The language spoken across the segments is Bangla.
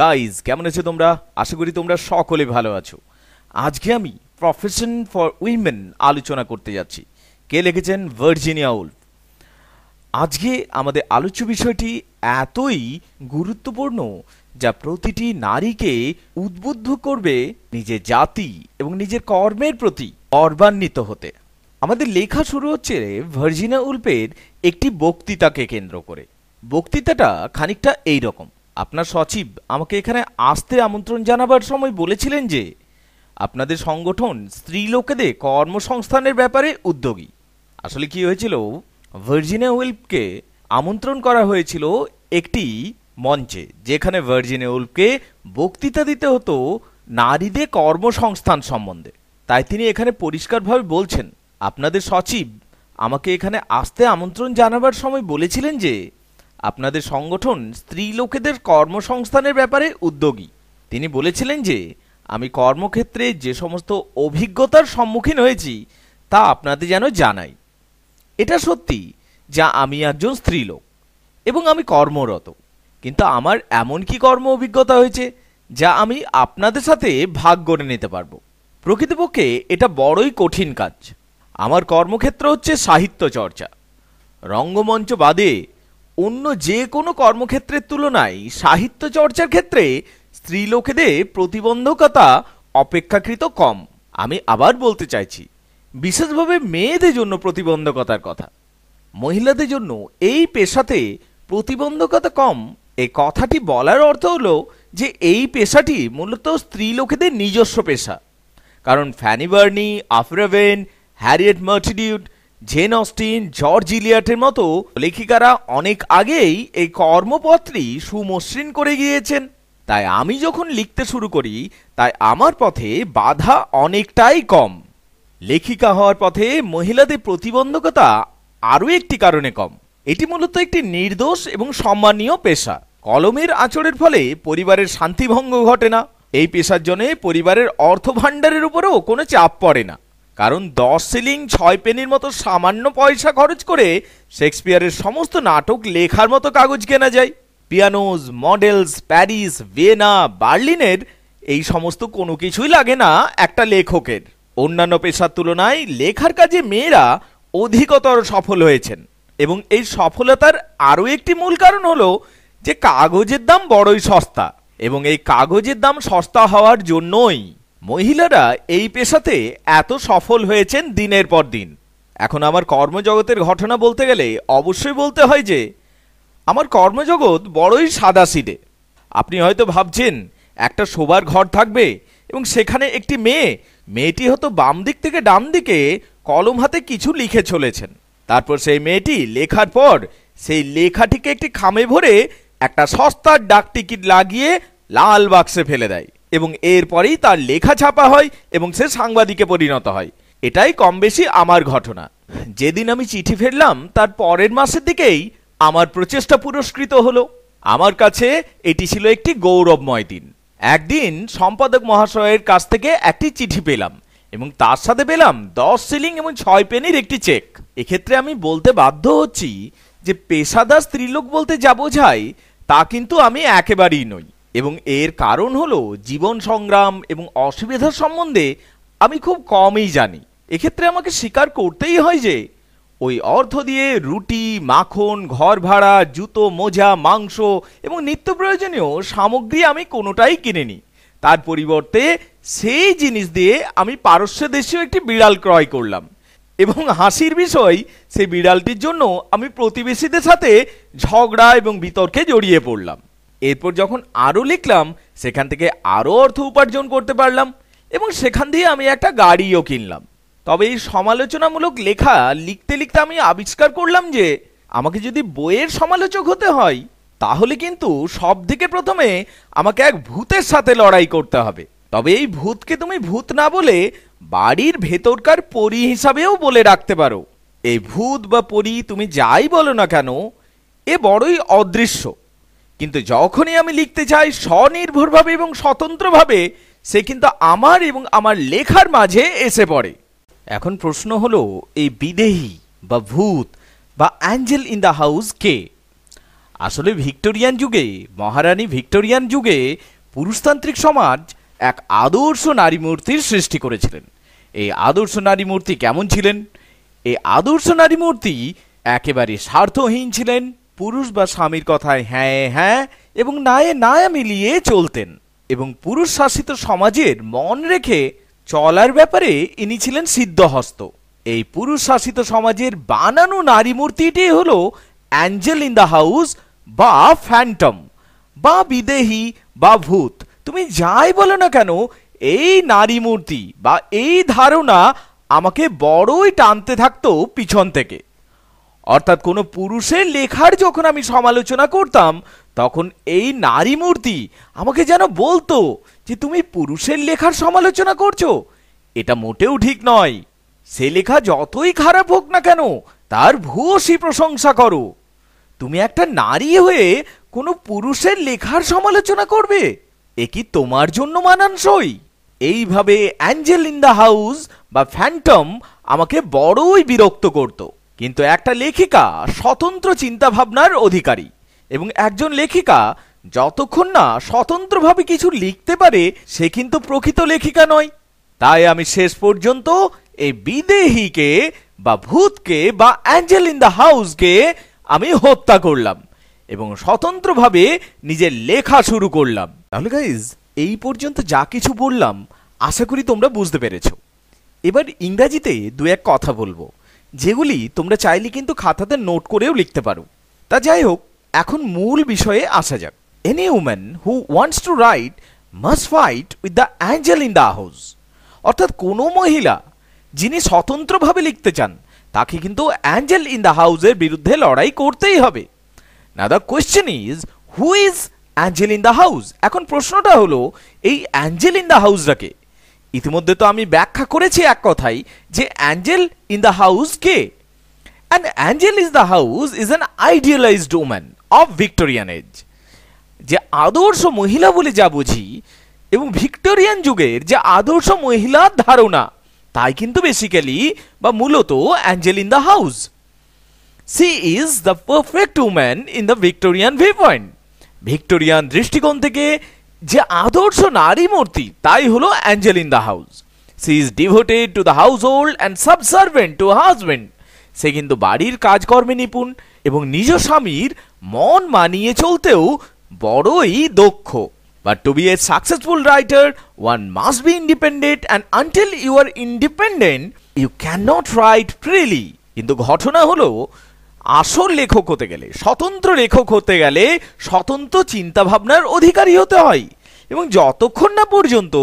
গাইজ কেমন আছো তোমরা আশা করি তোমরা সকলে ভালো আছো আজকে আমি প্রফেশন ফর উইমেন আলোচনা করতে যাচ্ছি কে লিখেছেন ভার্জিনিয়া উল্ফ আজকে আমাদের আলোচ্য বিষয়টি এতই গুরুত্বপূর্ণ যা প্রতিটি নারীকে উদ্বুদ্ধ করবে নিজের জাতি এবং নিজের কর্মের প্রতি অর্বান্বিত হতে আমাদের লেখা শুরু হচ্ছে ভার্জিনা উল্পের একটি বক্তৃতাকে কেন্দ্র করে বক্তৃতাটা খানিকটা এই রকম আপনার সচিব আমাকে এখানে আসতে আমন্ত্রণ জানাবার সময় বলেছিলেন যে আপনাদের সংগঠন স্ত্রী লোকেদের কর্মসংস্থানের ব্যাপারে উদ্যোগী আসলে কি হয়েছিল ভার্জিনিয়া উইল্পকে আমন্ত্রণ করা হয়েছিল একটি মঞ্চে যেখানে ভার্জিনিয়া উইল্পকে বক্তৃতা দিতে হতো নারীদের কর্মসংস্থান সম্বন্ধে তাই তিনি এখানে পরিষ্কারভাবে বলছেন আপনাদের সচিব আমাকে এখানে আসতে আমন্ত্রণ জানাবার সময় বলেছিলেন যে আপনাদের সংগঠন স্ত্রী লোকেদের কর্মসংস্থানের ব্যাপারে উদ্যোগী তিনি বলেছিলেন যে আমি কর্মক্ষেত্রে যে সমস্ত অভিজ্ঞতার সম্মুখীন হয়েছি তা আপনাদের যেন জানাই এটা সত্যি যা আমি একজন স্ত্রীলোক এবং আমি কর্মরত কিন্তু আমার এমন কি কর্ম অভিজ্ঞতা হয়েছে যা আমি আপনাদের সাথে ভাগ করে নিতে পারবো প্রকৃতপক্ষে এটা বড়ই কঠিন কাজ আমার কর্মক্ষেত্র হচ্ছে সাহিত্য চর্চা রঙ্গমঞ্চ বাদে অন্য যে কোনো কর্মক্ষেত্রের তুলনায় সাহিত্য চর্চার ক্ষেত্রে স্ত্রীলোকেদের প্রতিবন্ধকতা অপেক্ষাকৃত কম আমি আবার বলতে চাইছি বিশেষভাবে মেয়েদের জন্য প্রতিবন্ধকতার কথা মহিলাদের জন্য এই পেশাতে প্রতিবন্ধকতা কম এ কথাটি বলার অর্থ হলো যে এই পেশাটি মূলত স্ত্রীলোকেদের নিজস্ব পেশা কারণ ফ্যানি বার্নি আফরাভেন হ্যারিয়েট মার্টিডিউড জেন অস্টিন জর্জ ইলিয়াটের মতো লেখিকারা অনেক আগেই এই কর্মপত্রই সুমসৃণ করে গিয়েছেন তাই আমি যখন লিখতে শুরু করি তাই আমার পথে বাধা অনেকটাই কম লেখিকা হওয়ার পথে মহিলাদের প্রতিবন্ধকতা আরও একটি কারণে কম এটি মূলত একটি নির্দোষ এবং সম্মানীয় পেশা কলমের আচরের ফলে পরিবারের শান্তিভঙ্গ ঘটে না এই পেশার জন্য পরিবারের অর্থভাণ্ডারের উপরও কোনো চাপ পড়ে না কারণ দশ সিলিং ছয় পেনির মতো সামান্য পয়সা খরচ করে শেক্সপিয়ারের সমস্ত নাটক লেখার মতো কাগজ কেনা যায় পিয়ানোজ মডেলস প্যারিস ভিয়েনা বার্লিনের এই সমস্ত কোনো কিছুই লাগে না একটা লেখকের অন্যান্য পেশার তুলনায় লেখার কাজে মেয়েরা অধিকতর সফল হয়েছেন এবং এই সফলতার আরও একটি মূল কারণ হলো যে কাগজের দাম বড়ই সস্তা এবং এই কাগজের দাম সস্তা হওয়ার জন্যই মহিলারা এই পেশাতে এত সফল হয়েছেন দিনের পর দিন এখন আমার কর্মজগতের ঘটনা বলতে গেলে অবশ্যই বলতে হয় যে আমার কর্মজগৎ বড়ই সিডে আপনি হয়তো ভাবছেন একটা শোবার ঘর থাকবে এবং সেখানে একটি মেয়ে মেয়েটি হয়তো বাম দিক থেকে ডাম দিকে কলম হাতে কিছু লিখে চলেছেন তারপর সেই মেয়েটি লেখার পর সেই লেখাটিকে একটি খামে ভরে একটা সস্তার ডাক টিকিট লাগিয়ে লাল বাক্সে ফেলে দেয় এবং এরপরেই তার লেখা ছাপা হয় এবং সে সাংবাদিকে পরিণত হয় এটাই কম বেশি আমার ঘটনা যেদিন আমি চিঠি ফেললাম তার পরের মাসের দিকেই আমার প্রচেষ্টা পুরস্কৃত হলো আমার কাছে এটি ছিল একটি গৌরবময় দিন একদিন সম্পাদক মহাশয়ের কাছ থেকে একটি চিঠি পেলাম এবং তার সাথে পেলাম দশ সিলিং এবং ছয় পেনির একটি চেক এক্ষেত্রে আমি বলতে বাধ্য হচ্ছি যে পেশাদার স্ত্রীলোক বলতে যা বোঝায় তা কিন্তু আমি একেবারেই নই এবং এর কারণ হলো জীবন সংগ্রাম এবং অসুবিধা সম্বন্ধে আমি খুব কমই জানি এক্ষেত্রে আমাকে স্বীকার করতেই হয় যে ওই অর্থ দিয়ে রুটি মাখন ঘর ভাড়া জুতো মোজা মাংস এবং নিত্য প্রয়োজনীয় সামগ্রী আমি কোনোটাই কিনিনি তার পরিবর্তে সেই জিনিস দিয়ে আমি পারস্য দেশীয় একটি বিড়াল ক্রয় করলাম এবং হাসির বিষয় সেই বিড়ালটির জন্য আমি প্রতিবেশীদের সাথে ঝগড়া এবং বিতর্কে জড়িয়ে পড়লাম এরপর যখন আরও লিখলাম সেখান থেকে আরও অর্থ উপার্জন করতে পারলাম এবং সেখান দিয়ে আমি একটা গাড়িও কিনলাম তবে এই সমালোচনামূলক লেখা লিখতে লিখতে আমি আবিষ্কার করলাম যে আমাকে যদি বইয়ের সমালোচক হতে হয় তাহলে কিন্তু সব থেকে প্রথমে আমাকে এক ভূতের সাথে লড়াই করতে হবে তবে এই ভূতকে তুমি ভূত না বলে বাড়ির ভেতরকার পরি হিসাবেও বলে রাখতে পারো এই ভূত বা পরি তুমি যাই বলো না কেন এ বড়ই অদৃশ্য কিন্তু যখনই আমি লিখতে চাই স্বনির্ভরভাবে এবং স্বতন্ত্রভাবে সে কিন্তু আমার এবং আমার লেখার মাঝে এসে পড়ে এখন প্রশ্ন হলো এই বিদেহী বা ভূত বা অ্যাঞ্জেল ইন দ্য হাউস কে আসলে ভিক্টোরিয়ান যুগে মহারানী ভিক্টোরিয়ান যুগে পুরুষতান্ত্রিক সমাজ এক আদর্শ নারী মূর্তির সৃষ্টি করেছিলেন এই আদর্শ নারী মূর্তি কেমন ছিলেন এই আদর্শ নারী মূর্তি একেবারে স্বার্থহীন ছিলেন পুরুষ বা স্বামীর কথায় হ্যাঁ হ্যাঁ এবং নায়ে না মিলিয়ে চলতেন এবং পুরুষ শাসিত সমাজের মন রেখে চলার ব্যাপারে ইনি ছিলেন সিদ্ধহস্ত এই পুরুষ শাসিত সমাজের বানানো নারী মূর্তিটি হল অ্যাঞ্জেল ইন দ্য হাউস বা ফ্যান্টম বা বিদেহী বা ভূত তুমি যাই বলো না কেন এই নারী মূর্তি বা এই ধারণা আমাকে বড়ই টানতে থাকতো পিছন থেকে অর্থাৎ কোনো পুরুষের লেখার যখন আমি সমালোচনা করতাম তখন এই নারী মূর্তি আমাকে যেন বলতো যে তুমি পুরুষের লেখার সমালোচনা করছো এটা মোটেও ঠিক নয় সে লেখা যতই খারাপ হোক না কেন তার ভূয়সী প্রশংসা করো তুমি একটা নারী হয়ে কোনো পুরুষের লেখার সমালোচনা করবে এ কি তোমার জন্য মানানসই এইভাবে অ্যাঞ্জেল ইন দ্য হাউস বা ফ্যান্টম আমাকে বড়ই বিরক্ত করতো কিন্তু একটা লেখিকা স্বতন্ত্র চিন্তাভাবনার অধিকারী এবং একজন লেখিকা যতক্ষণ না স্বতন্ত্রভাবে কিছু লিখতে পারে সে কিন্তু প্রকৃত লেখিকা নয় তাই আমি শেষ পর্যন্ত এই বিদেহীকে বা ভূতকে বা অ্যাঞ্জেল ইন দ্য হাউসকে আমি হত্যা করলাম এবং স্বতন্ত্রভাবে নিজের লেখা শুরু করলাম তাহলে গাইজ এই পর্যন্ত যা কিছু বললাম আশা করি তোমরা বুঝতে পেরেছ এবার ইংরাজিতে দু এক কথা বলবো যেগুলি তোমরা চাইলে কিন্তু খাতাতে নোট করেও লিখতে পারো তা যাই হোক এখন মূল বিষয়ে আসা যাক any woman who wants to write must fight with the angel in the house অর্থাৎ কোনো মহিলা যিনি স্বতন্ত্রভাবে লিখতে চান তাকে কিন্তু অ্যাঞ্জেল ইন দ্য হাউসের বিরুদ্ধে লড়াই করতেই হবে না the question is who is angel in the house এখন প্রশ্নটা হলো এই অ্যাঞ্জেল ইন দ্য হাউসটাকে ইতিমধ্যে তো আমি ব্যাখ্যা করেছি এক কথাই যে অ্যাঞ্জেল ইন দ্য হাউস কে and angel is the house is an idealised woman of Victorian age যে আদর্শ মহিলা বলে যা বুঝি এবং ভিক্টোরিয়ান যুগের যে আদর্শ মহিলার ধারণা তাই কিন্তু বেসিক্যালি বা মূলত angel in the house she is the perfect woman in the Victorian view point Victorian দৃষ্টিকোণ থেকে যে আদর্শ নারী মূর্তি তাই হলো angel in the house she is devoted to the household and subservient to husband সে কিন্তু বাড়ির কাজকর্মে নিপুণ এবং নিজ স্বামীর মন মানিয়ে চলতেও বড়ই দক্ষ but to be a successful writer one must be independent and until you are independent you cannot write freely কিন্তু ঘটনা হলো আসল লেখক হতে গেলে স্বতন্ত্র লেখক হতে গেলে স্বতন্ত্র চিন্তাভাবনার অধিকারী হতে হয় এবং যতক্ষণ না পর্যন্ত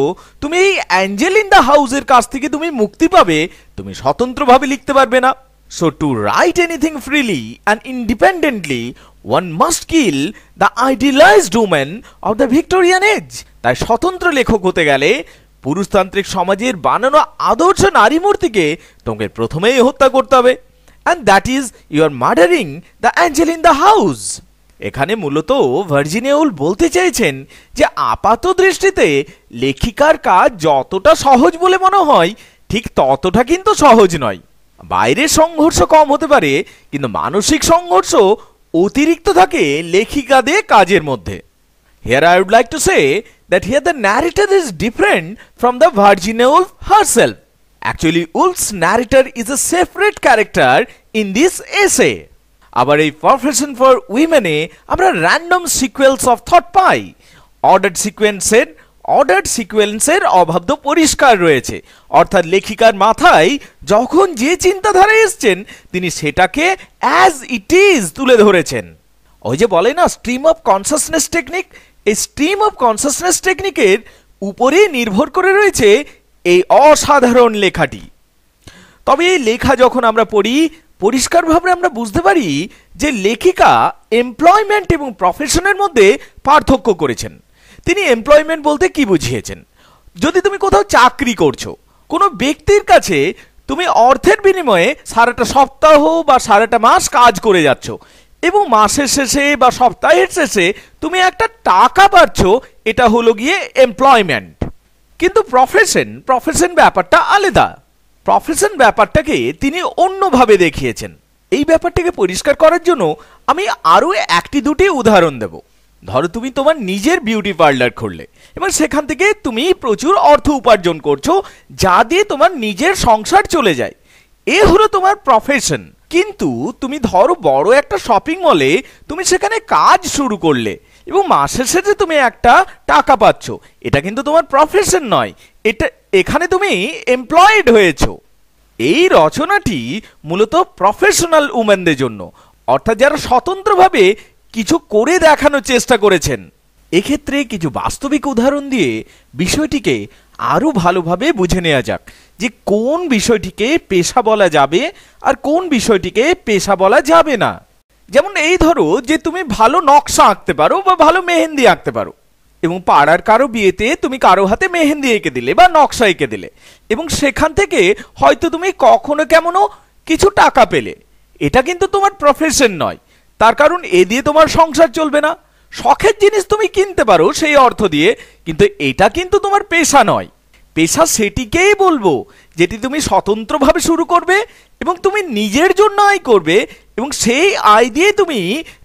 তুমি এই অ্যাঞ্জেল ইন দ্য হাউসের কাছ থেকে তুমি মুক্তি পাবে তুমি স্বতন্ত্রভাবে লিখতে পারবে না so to write anything freely and independently one must kill the idealised woman of the Victorian age তাই স্বতন্ত্র লেখক হতে গেলে পুরুষতান্ত্রিক সমাজের বানানো আদর্শ নারী মূর্তিকে তোমাকে প্রথমেই হত্যা করতে হবে and that is you are murdering the angel in the house এখানে মূলত ভার্জিনিয়াউল বলতে চেয়েছেন যে আপাত দৃষ্টিতে লেখিকার কাজ যতটা সহজ বলে মনে হয় ঠিক ততটা কিন্তু সহজ নয় বাইরের সংঘর্ষ কম হতে পারে কিন্তু মানসিক সংঘর্ষ অতিরিক্ত থাকে লেখিকাদের কাজের মধ্যে here I would like to say that here the narrator is different from the Virginia Woolf herself actually Woolf's narrator is a separate character in this essay আবার এই প্রফেশন ফর উইমেনে আমরা র্যান্ডম সিকোয়েলস অফ থট পাই অর্ডার সিকোয়েন্সের অর্ডার সিকোয়েন্সের অভাব তো পরিষ্কার রয়েছে অর্থাৎ লেখিকার মাথায় যখন যে চিন্তাধারা এসছেন তিনি সেটাকে অ্যাজ ইট ইজ তুলে ধরেছেন ওই যে বলে না স্ট্রিম অফ কনসাসনেস টেকনিক এই স্ট্রিম অফ কনসাসনেস টেকনিকের উপরে নির্ভর করে রয়েছে এই অসাধারণ লেখাটি তবে এই লেখা যখন আমরা পড়ি পরিষ্কারভাবে আমরা বুঝতে পারি যে লেখিকা এমপ্লয়মেন্ট এবং প্রফেশনের মধ্যে পার্থক্য করেছেন তিনি এমপ্লয়মেন্ট বলতে কি বুঝিয়েছেন যদি তুমি কোথাও চাকরি করছো কোনো ব্যক্তির কাছে তুমি অর্থের বিনিময়ে সারাটা সপ্তাহ বা সারাটা মাস কাজ করে যাচ্ছ এবং মাসের শেষে বা সপ্তাহের শেষে তুমি একটা টাকা পাচ্ছ এটা হলো গিয়ে এমপ্লয়মেন্ট কিন্তু প্রফেশন প্রফেশন ব্যাপারটা আলাদা প্রফেশন ব্যাপারটাকে তিনি অন্যভাবে দেখিয়েছেন এই ব্যাপারটাকে পরিষ্কার করার জন্য আমি আরও একটি দুটি উদাহরণ দেব ধরো তুমি তোমার নিজের বিউটি পার্লার খুললে এবং সেখান থেকে তুমি প্রচুর অর্থ উপার্জন করছো যা দিয়ে তোমার নিজের সংসার চলে যায় এ হলো তোমার প্রফেশন কিন্তু তুমি ধরো বড় একটা শপিং মলে তুমি সেখানে কাজ শুরু করলে এবং মাসের শেষে তুমি একটা টাকা পাচ্ছ এটা কিন্তু তোমার প্রফেশন নয় এটা এখানে তুমি এমপ্লয়েড হয়েছ এই রচনাটি মূলত প্রফেশনাল উমেনদের জন্য অর্থাৎ যারা স্বতন্ত্রভাবে কিছু করে দেখানোর চেষ্টা করেছেন এক্ষেত্রে কিছু বাস্তবিক উদাহরণ দিয়ে বিষয়টিকে আরও ভালোভাবে বুঝে নেওয়া যাক যে কোন বিষয়টিকে পেশা বলা যাবে আর কোন বিষয়টিকে পেশা বলা যাবে না যেমন এই ধরো যে তুমি ভালো নকশা আঁকতে পারো বা ভালো মেহেন্দি আঁকতে পারো এবং পাড়ার কারো বিয়েতে তুমি কারো হাতে মেহেন্দি এঁকে দিলে বা নকশা এঁকে দিলে এবং সেখান থেকে হয়তো তুমি কখনো কেমনও কিছু টাকা পেলে এটা কিন্তু তোমার প্রফেশন নয় তার কারণ এ দিয়ে তোমার সংসার চলবে না শখের জিনিস তুমি কিনতে পারো সেই অর্থ দিয়ে কিন্তু এটা কিন্তু তোমার পেশা নয় পেশা সেটিকেই বলবো যেটি তুমি স্বতন্ত্রভাবে শুরু করবে এবং তুমি নিজের জন্য আয় করবে এবং সেই আয় দিয়ে তুমি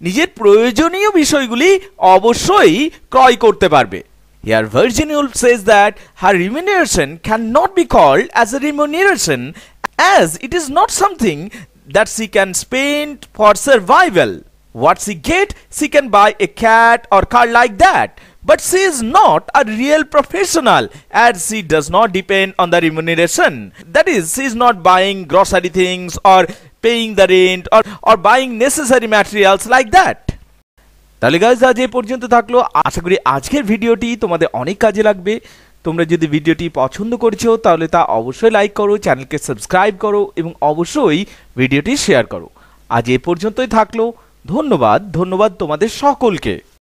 নিজের প্রয়োজনীয় বিষয়গুলি অবশ্যই ক্রয় করতে পাarbe Here, Virgin Woolf says that her remuneration cannot be called as a remuneration as it is not something that she can spend for survival. What she get, she can buy a cat or car like that. but she is not a real professional as she does not depend on the remuneration. That is, she is not buying grocery things or paying the rent or, or buying necessary materials like that. তাহলে গাইজ আজ এ পর্যন্ত থাকলো আশা করি আজকের ভিডিওটি তোমাদের অনেক কাজে লাগবে তোমরা যদি ভিডিওটি পছন্দ করছো তাহলে তা অবশ্যই লাইক করো চ্যানেলকে সাবস্ক্রাইব করো এবং অবশ্যই ভিডিওটি শেয়ার করো আজ এ পর্যন্তই থাকলো ধন্যবাদ ধন্যবাদ তোমাদের সকলকে